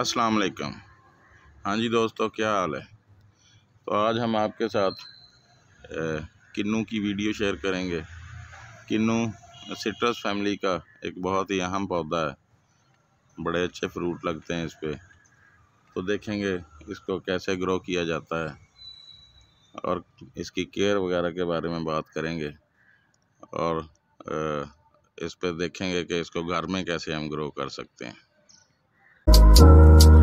अस्सलाम वालेकुम हाँ जी दोस्तों क्या हाल है तो आज हम आपके साथ किन्नू की वीडियो शेयर करेंगे किन्नू सिट्रस फैमिली का एक बहुत ही अहम पौधा है बड़े अच्छे फ्रूट लगते हैं इस पर तो देखेंगे इसको कैसे ग्रो किया जाता है और इसकी केयर वगैरह के बारे में बात करेंगे और इस पर देखेंगे कि इसको घर में कैसे हम ग्रो कर सकते हैं हाँ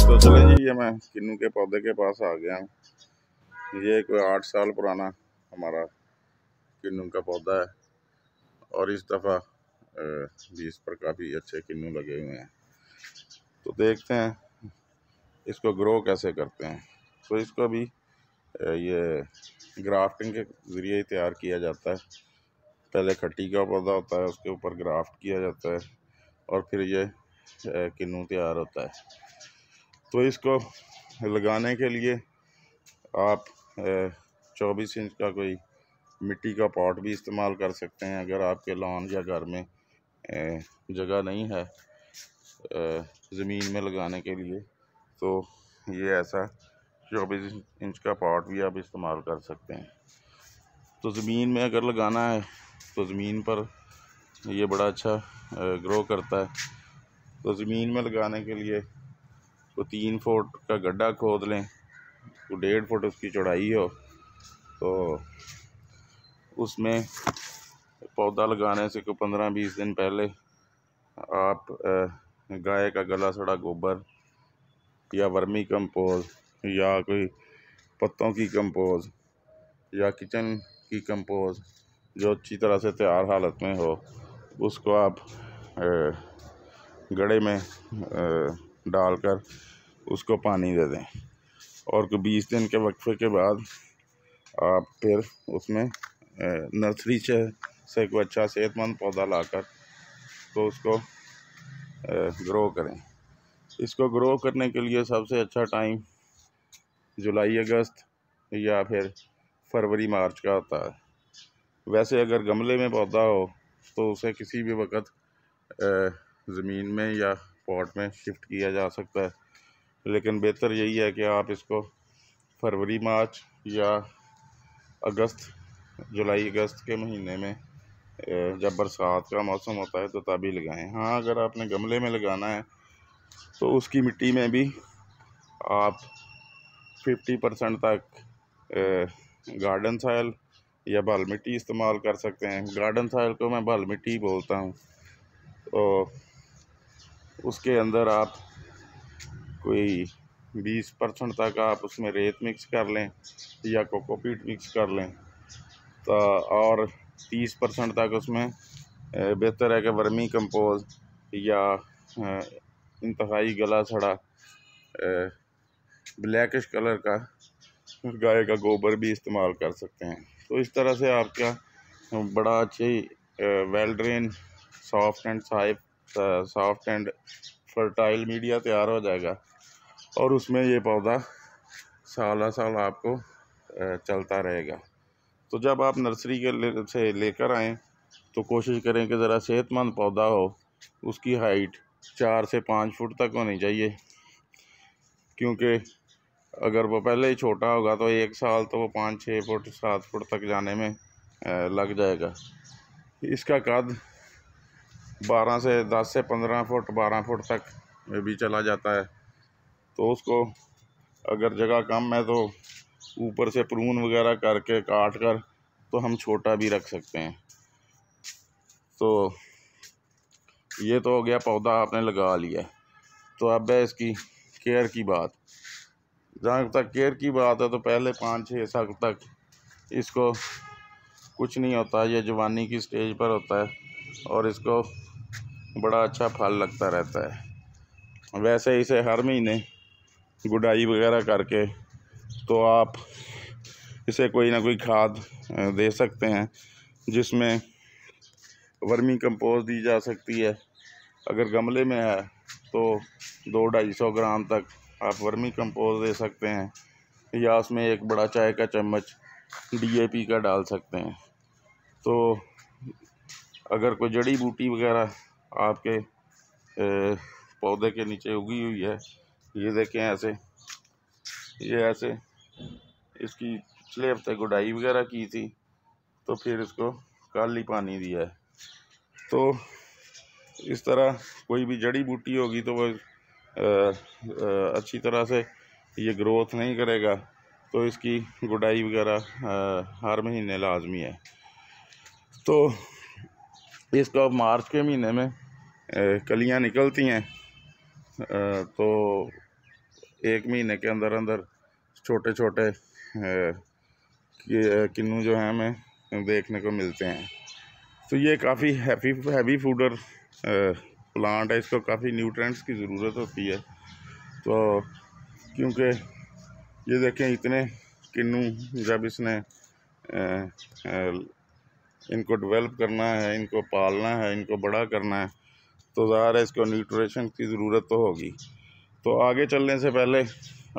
तो किन्नू के पौधे के पास आ गया हूँ ये कोई आठ साल पुराना हमारा किन्नू का पौधा है और इस दफ़ा भी इस पर काफ़ी अच्छे किन्नू लगे हुए हैं तो देखते हैं इसको ग्रो कैसे करते हैं तो इसको भी ये ग्राफ्टिंग के ज़रिए ही तैयार किया जाता है पहले खट्टी का पौधा होता है उसके ऊपर ग्राफ्ट किया जाता है और फिर ये किन्नू तैयार होता है तो इसको लगाने के लिए आप चौबीस इंच का कोई मिट्टी का पॉट भी इस्तेमाल कर सकते हैं अगर आपके लॉन या घर में जगह नहीं है ज़मीन में लगाने के लिए तो ये ऐसा चौबीस इंच का पॉट भी आप इस्तेमाल कर सकते हैं तो ज़मीन में अगर लगाना है तो ज़मीन पर ये बड़ा अच्छा ग्रो करता है तो ज़मीन में लगाने के लिए तो तीन फुट का गड्ढा खोद लें तो डेढ़ फुट उसकी चौड़ाई हो तो उसमें पौधा लगाने से कोई पंद्रह बीस दिन पहले आप गाय का गला सड़ा गोबर या वर्मी कंपोज या कोई पत्तों की कंपोज या किचन की कंपोज जो अच्छी तरह से तैयार हालत में हो उसको आप गड़े में डालकर उसको पानी दे दें और बीस दिन के वक्फे के बाद आप फिर उसमें नर्सरी से से कोई अच्छा सेहतमंद पौधा लाकर तो उसको ग्रो करें इसको ग्रो करने के लिए सबसे अच्छा टाइम जुलाई अगस्त या फिर फरवरी मार्च का आता है वैसे अगर गमले में पौधा हो तो उसे किसी भी वक्त ज़मीन में या पॉट में शिफ्ट किया जा सकता है लेकिन बेहतर यही है कि आप इसको फरवरी मार्च या अगस्त जुलाई अगस्त के महीने में जब बरसात का मौसम होता है तो तभी लगाएं हाँ अगर आपने गमले में लगाना है तो उसकी मिट्टी में भी आप 50 परसेंट तक गार्डन साइल या बाल मिट्टी इस्तेमाल कर सकते हैं गार्डन साइल को मैं बाल मिट्टी बोलता हूँ तो उसके अंदर आप कोई बीस परसेंट तक आप उसमें रेत मिक्स कर लें या कोकोपीट मिक्स कर लें तो और तीस परसेंट तक उसमें बेहतर है कि वर्मी कंपोज या इंतहाई गला सड़ा ब्लैकिश कलर का गाय का गोबर भी इस्तेमाल कर सकते हैं तो इस तरह से आपका बड़ा अच्छी well drain soft and safe soft and fertile media तैयार हो जाएगा और उसमें ये पौधा साल साल आपको चलता रहेगा तो जब आप नर्सरी के ले, से लेकर आएँ तो कोशिश करें कि ज़रा सेहतमंद पौधा हो उसकी हाइट चार से पाँच फुट तक होनी चाहिए क्योंकि अगर वो पहले ही छोटा होगा तो एक साल तो वो पाँच छः फुट सात फुट तक जाने में लग जाएगा इसका कद बारह से दस से पंद्रह फुट बारह फुट तक भी चला जाता है तो उसको अगर जगह कम है तो ऊपर से प्रून वगैरह करके काट कर तो हम छोटा भी रख सकते हैं तो ये तो हो गया पौधा आपने लगा लिया तो अब है इसकी केयर की बात जहाँ तक केयर की बात है तो पहले पाँच छः साल तक इसको कुछ नहीं होता यह जवानी की स्टेज पर होता है और इसको बड़ा अच्छा फल लगता रहता है वैसे इसे हर महीने गुडाई वगैरह करके तो आप इसे कोई ना कोई खाद दे सकते हैं जिसमें वर्मी कंपोज दी जा सकती है अगर गमले में है तो दो ढाई सौ ग्राम तक आप वर्मी कंपोज दे सकते हैं या उसमें एक बड़ा चाय का चम्मच डीएपी का डाल सकते हैं तो अगर कोई जड़ी बूटी वगैरह आपके पौधे के नीचे उगी हुई है ये देखें ऐसे ये ऐसे इसकी पिछले हफ्ते गुडाई वगैरह की थी तो फिर इसको काली पानी दिया है तो इस तरह कोई भी जड़ी बूटी होगी तो वह अच्छी तरह से ये ग्रोथ नहीं करेगा तो इसकी गुडाई वगैरह हर महीने लाजमी है तो इसको अब मार्च के महीने में कलियां निकलती हैं तो एक महीने के अंदर अंदर छोटे छोटे किन्नू जो हैं हमें देखने को मिलते हैं तो ये काफ़ी हैवी हैवी फूडर प्लांट है इसको काफ़ी न्यूट्रेंट्स की ज़रूरत होती है तो क्योंकि ये देखें इतने किन्नू जब इसने इनको डेवलप करना है इनको पालना है इनको बड़ा करना है तो ज़ाहिर है इसको न्यूट्रिशन की ज़रूरत तो होगी तो आगे चलने से पहले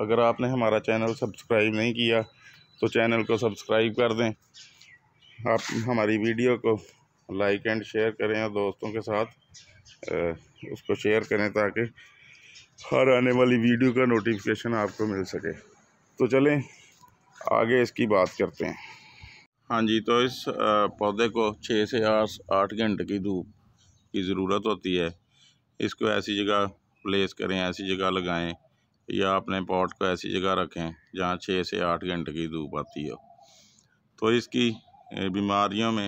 अगर आपने हमारा चैनल सब्सक्राइब नहीं किया तो चैनल को सब्सक्राइब कर दें आप हमारी वीडियो को लाइक एंड शेयर करें और दोस्तों के साथ उसको शेयर करें ताकि हर आने वाली वीडियो का नोटिफिकेशन आपको मिल सके तो चलें आगे इसकी बात करते हैं हाँ जी तो इस पौधे को छः से आठ आठ घंटे की धूप की ज़रूरत होती है इसको ऐसी जगह प्लेस करें ऐसी जगह लगाएं या अपने पॉट को ऐसी जगह रखें जहाँ छः से आठ घंटे की धूप आती हो तो इसकी बीमारियों में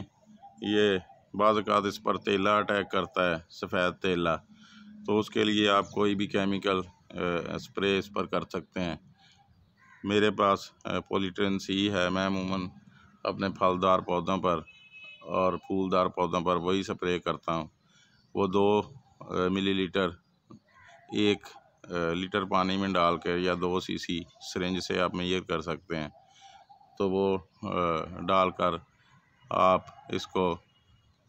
ये बाज़ात इस पर तेला अटैक करता है सफ़ेद तेला तो उसके लिए आप कोई भी केमिकल स्प्रे इस पर कर सकते हैं मेरे पास पोलीट्रेन सी है मैं अमूमन अपने फलदार पौधों पर और फूलदार पौधों पर वही स्प्रे करता हूँ वो दो मिलीलीटर एक लीटर पानी में डाल कर या दो सीसी सरेंज से आप मेयर कर सकते हैं तो वो डालकर आप इसको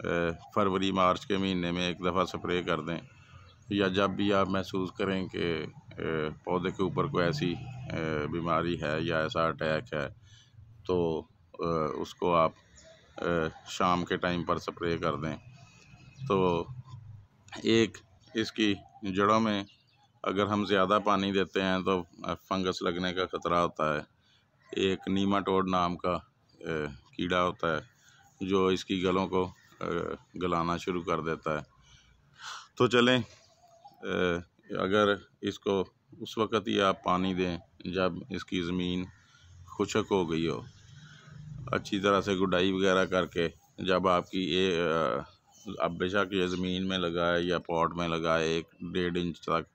फरवरी मार्च के महीने में एक दफ़ा स्प्रे कर दें या जब भी आप महसूस करें कि पौधे के ऊपर कोई ऐसी बीमारी है या ऐसा अटैक है तो उसको आप शाम के टाइम पर स्प्रे कर दें तो एक इसकी जड़ों में अगर हम ज़्यादा पानी देते हैं तो फंगस लगने का ख़तरा होता है एक नीमाटोड नाम का कीड़ा होता है जो इसकी गलों को गलाना शुरू कर देता है तो चलें अगर इसको उस वक़्त ही आप पानी दें जब इसकी ज़मीन खुशक हो गई हो अच्छी तरह से गुडाई वगैरह करके जब आपकी ये अब बेशक ये ज़मीन में लगाए या पॉट में लगाए एक डेढ़ इंच तक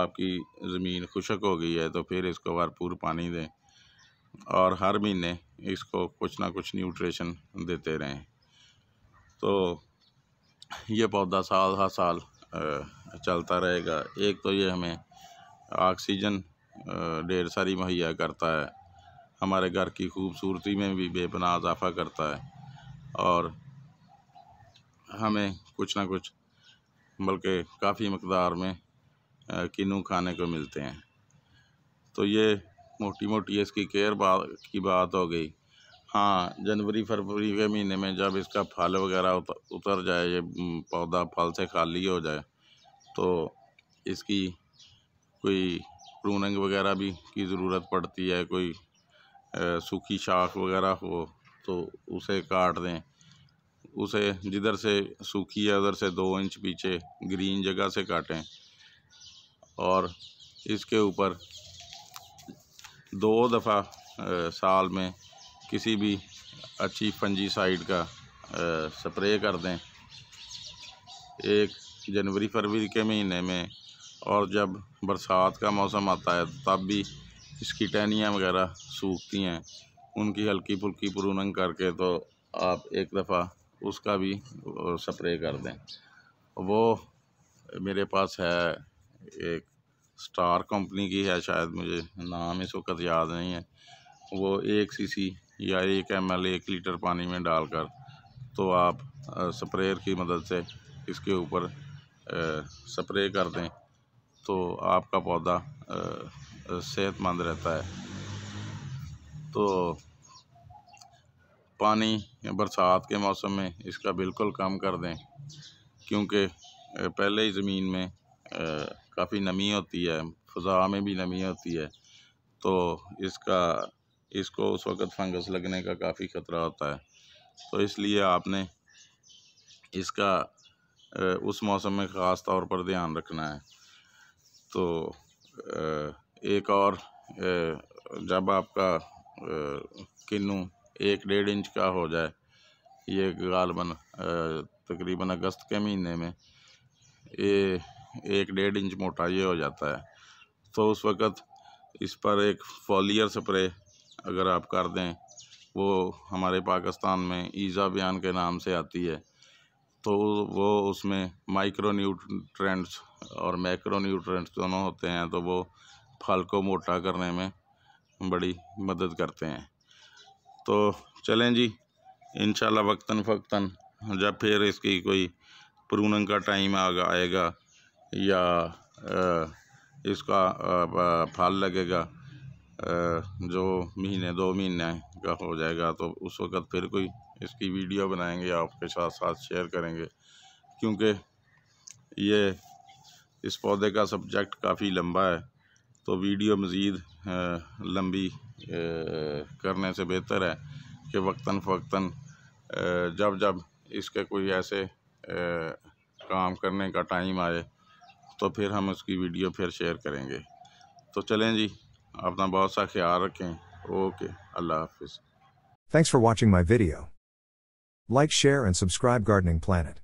आपकी ज़मीन खुशक हो गई है तो फिर इसको भरपूर पानी दें और हर महीने इसको कुछ ना कुछ न्यूट्रिशन देते रहें तो ये पौधा साल हर साल चलता रहेगा एक तो ये हमें ऑक्सीजन ढेर सारी मुहैया करता है हमारे घर की खूबसूरती में भी बेपना इजाफा करता है और हमें कुछ ना कुछ बल्कि काफ़ी मकदार में किनू खाने को मिलते हैं तो ये मोटी मोटी इसकी केयर बात की बात हो गई हाँ जनवरी फरवरी के महीने में जब इसका फल वगैरह उतर, उतर जाए ये पौधा फल से खाली हो जाए तो इसकी कोई प्रूनिंग वगैरह भी की ज़रूरत पड़ती है कोई सूखी शाख वगैरह हो तो उसे काट दें उसे जिधर से सूखी है उधर से दो इंच पीछे ग्रीन जगह से काटें और इसके ऊपर दो दफ़ा साल में किसी भी अच्छी फंजी साइड का स्प्रे कर दें एक जनवरी फरवरी के महीने में और जब बरसात का मौसम आता है तब भी इसकी टहनियाँ वगैरह सूखती हैं उनकी हल्की फुल्की प्रूनंग करके तो आप एक दफ़ा उसका भी स्प्रे कर दें वो मेरे पास है एक स्टार कंपनी की है शायद मुझे नाम इस वक्त याद नहीं है वो एक सीसी या एक एम एल एक लीटर पानी में डालकर तो आप स्प्रेयर की मदद से इसके ऊपर स्प्रे कर दें तो आपका पौधा सेहतमंद रहता है तो पानी बरसात के मौसम में इसका बिल्कुल कम कर दें क्योंकि पहले ही ज़मीन में काफ़ी नमी होती है फ़ज़ा में भी नमी होती है तो इसका इसको उस वक़्त फंगस लगने का काफ़ी ख़तरा होता है तो इसलिए आपने इसका उस मौसम में ख़ास तौर पर ध्यान रखना है तो एक और जब आपका किन्नू एक डेढ़ इंच का हो जाए ये गालबन तकरीबन अगस्त के महीने में ये एक डेढ़ इंच मोटा ये हो जाता है तो उस वक़्त इस पर एक फॉलियर स्प्रे अगर आप कर दें वो हमारे पाकिस्तान में ईज़ा बयान के नाम से आती है तो वो उसमें माइक्रो न्यूट्रेंट्स और मैक्रो न्यूट्रेंट्स दोनों होते हैं तो वो फल को मोटा करने में बड़ी मदद करते हैं तो चलें जी इन वक्ता फ़क्ता जब फिर इसकी कोई प्रूनंग का टाइम आगा आएगा या इसका फल लगेगा जो महीने दो महीने का हो जाएगा तो उस वक़्त फिर कोई इसकी वीडियो बनाएंगे आपके साथ साथ शेयर करेंगे क्योंकि ये इस पौधे का सब्जेक्ट काफ़ी लंबा है तो वीडियो मज़ीद लंबी करने से बेहतर है कि वक्ता फ़क्ता जब जब इसके कोई ऐसे काम करने का टाइम आए तो फिर हम उसकी वीडियो फिर शेयर करेंगे तो चलें जी Thanks for watching my video. Like, share and subscribe Gardening Planet.